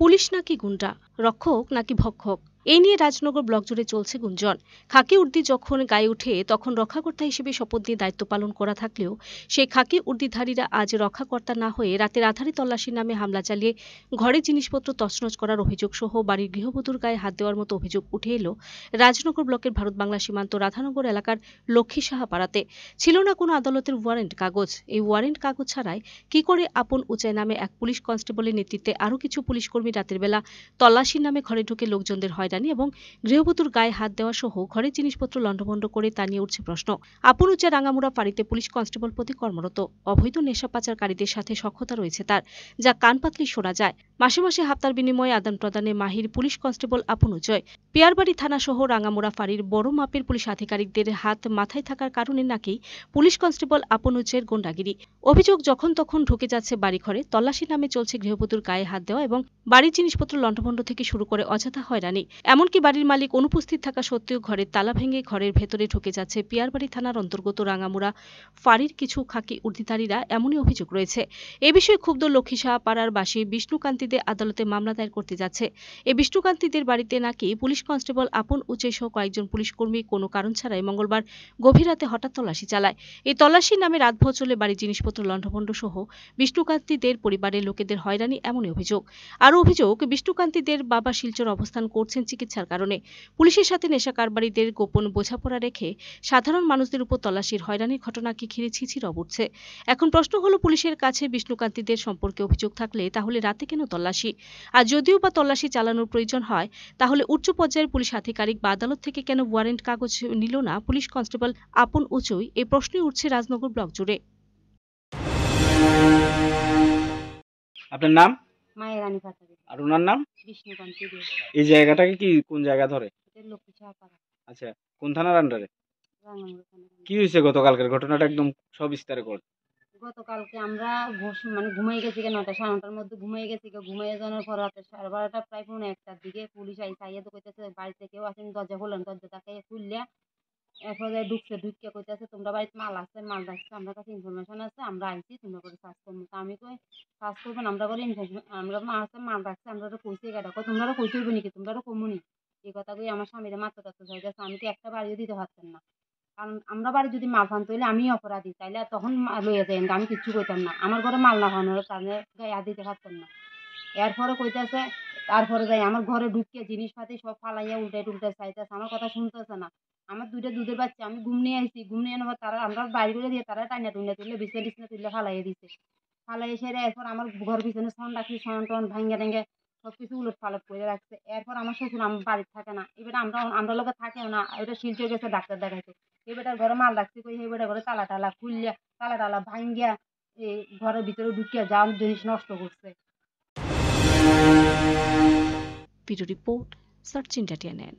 police নাকি গুন্ডা রক্ষক নাকি ভক্ষক এই নিয়ে রাজনগর ব্লক জুড়ে চলছে গুঞ্জন খাকি উর্দি যখন গায়ে উঠে তখন রক্ষাকর্তা হিসেবে শপথ নিয়ে দায়িত্ব পালন করা থাকলেও সেই খাকি উর্দিধারীরা আজ রক্ষাকর্তা না হয়ে রাতের আধারে তল্লাশির নামে হামলা চালিয়ে ঘরে জিনিসপত্র তছনছ করার অভিযোগ সহ বাড়ির গৃহবধূর গায়ে হাত দেওয়ার মতো অভিযোগ উঠে এলো রাজনগর ব্লকের ভারত বাংলা সীমান্ত রাধানগর এলাকার লক্ষ্মী সাহা পাড়াতে ছিল না কোনো আদালতের ওয়ারেন্ট কাগজ এই ওয়ারেন্ট কাগজ ছাড়াই কি করে আপন উচাই নামে এক পুলিশ কনস্টেবলের নেতৃত্বে আরও কিছু পুলিশকর্মী রাতের বেলা তল্লাশির নামে ঘরে ঢুকে লোকজনদের হয়রানি জানি এবং গৃহবধূর গায়ে হাত দেওয়া সহ ঘরের জিনিসপত্র লণ্ডভণ্ড করে তা নিয়ে উঠছে প্রশ্ন আপন উচ্চা রাঙামুড়া ফাঁড়িতে পুলিশ কনস্টেবল প্রতি কর্মরত অবৈধ নেশা পাচারকারীদের সাথে সক্ষতা রয়েছে তার যা কান পাতলি শোনা যায় মাসে মাসে হাফতার বিনিময়ে আদান প্রদানে মাহির পুলিশ কনস্টেবল আপন উজয় পিয়ারবাড়ি থানা সহ রাঙামুড়া ফাঁড়ির বড় মাপের পুলিশ আধিকারিকদের হাত মাথায় থাকার কারণে নাকি পুলিশ কনস্টেবল আপন উজয়ের গুন্ডাগিরি অভিযোগ যখন তখন ঢুকে যাচ্ছে বাড়ি ঘরে তল্লাশি নামে চলছে গৃহবধূর গায়ে হাত দেওয়া এবং বাড়ির জিনিসপত্র লণ্ডভণ্ড থেকে শুরু করে অযথা হয়রানি এমনকি বাড়ির মালিক অনুপস্থিত থাকা সত্ত্বেও ঘরের তালা ভেঙে ঘরের ভেতরে ঢুকে যাচ্ছে পিয়ারবাড়ি থানার অন্তর্গত রাঙামুড়া ফাঁড়ির কিছু খাকি উর্ধিধারীরা এমনই অভিযোগ রয়েছে এ বিষয়ে ক্ষুব্ধ পাড়ার বাসী বিষ্ণুকান্তিদের আদালতে মামলা দায়ের করতে যাচ্ছে এ বিষ্ণুকান্তিদের বাড়িতে নাকি পুলিশ কনস্টেবল আপন উচে সহ কয়েকজন পুলিশকর্মী কোনো কারণ ছাড়াই মঙ্গলবার গভীর রাতে হঠাৎ তল্লাশি চালায় এই তল্লাশির নামে ভর চলে বাড়ির জিনিসপত্র লণ্ডভণ্ড সহ বিষ্ণুকান্তিদের পরিবারের লোকেদের হয়রানি এমনই অভিযোগ আরও অভিযোগ বিষ্ণুকান্তিদের বাবা শিলচর অবস্থান করছেন চিকিৎসার কারণে পুলিশের সাথে নেশা কারবারিদের গোপন বোঝাপড়া রেখে সাধারণ মানুষদের উপর তল্লাশির হয়রানির ঘটনাকে ঘিরে ছিছির উঠছে এখন প্রশ্ন হলো পুলিশের কাছে বিষ্ণুকান্তিদের সম্পর্কে অভিযোগ থাকলে তাহলে রাতে কেন তল্লাশি আর যদিও বা তল্লাশি চালানোর প্রয়োজন হয় তাহলে উচ্চ পর্যায়ের পুলিশ আধিকারিক বা আদালত থেকে কেন ওয়ারেন্ট কাগজ নিল না পুলিশ কনস্টেবল আপন উঁচুই এ প্রশ্নই উঠছে রাজনগর ব্লক জুড়ে আপনার নাম মায়েরানী পাতারি আর ওনার নাম এই জায়গাটাকে কি কোন জায়গা ধরে আচ্ছা কোন থানার আন্ডারে কি হয়েছে গতকালকের ঘটনাটা একদম সবিস্তারে কর গতকালকে আমরা মানে ঘুমাই গেছি নটা সাড়ে নটার মধ্যে ঘুমিয়ে গেছি ঘুমাই যাওয়ার পর রাতে সাড়ে বারোটা প্রায় পৌনে একটার দিকে পুলিশ আইসা আইয়া তো কইতেছে বাড়িতে কেউ আসেন দরজা খোলেন দরজাটাকে খুললে এক ঢুকতে ঢুকতে ঢুকিয়া কইতেছে তোমরা বাড়িতে মাল আছে মাল রাখছে আমরা কাছে ইনফরমেশন আছে আমরা আইছি তোমরা করে কাজ করবো তা আমি কই কাজ করবো না আমরা বলি আমরা মাল আছে মাল রাখছে আমরা তো কইছি এটা কই তোমরা কইতে হইবে নাকি তোমরা কমু নি এই কথা কই আমার স্বামীরা মাত্র টাত্র যাই গেছে আমি তো একটা বাড়িও দিতে পারতাম না কারণ আমরা বাড়ি যদি মাল ফান তৈলে আমি অপরাধী তাইলে তখন লইয়া যাই আমি কিচ্ছু কইতাম না আমার ঘরে মাল না ফানোর কারণে গায়ে দিতে পারতাম না এরপরে কইতেছে তারপরে যাই আমার ঘরে ঢুকিয়ে জিনিসপাতি সব ফালাইয়া উল্টাই টুলটাই চাইতেছে আমার কথা শুনতেছে না আমার দুইটা দুধের বাচ্চা আমি ঘুম নিয়ে আইছি ঘুম নিয়ে নেবার তারা আমরা বাইরে করে দিয়ে তারা টাইনা টুইনা তুললে বিছনা টিছনা তুললে ফালাইয়ে দিছে ফালাই সেরে এরপর আমার ঘর পিছনে সন রাখছি সন টন ভাঙ্গা টাঙ্গে সব কিছু উলট পালট করে রাখছে এরপর আমার শ্বশুর আমার বাড়িতে থাকে না এবার আমরা আমরা লোকে থাকেও না এটা শিলচর গেছে ডাক্তার দেখাইছে এই বেটার ঘরে মাল রাখছে কই এবার ঘরে তালা টালা খুললে তালা টালা ভাঙ্গিয়া এই ঘরের ভিতরে ঢুকিয়া যা জিনিস নষ্ট করছে পিটু রিপোর্ট সার্চ টিএনএন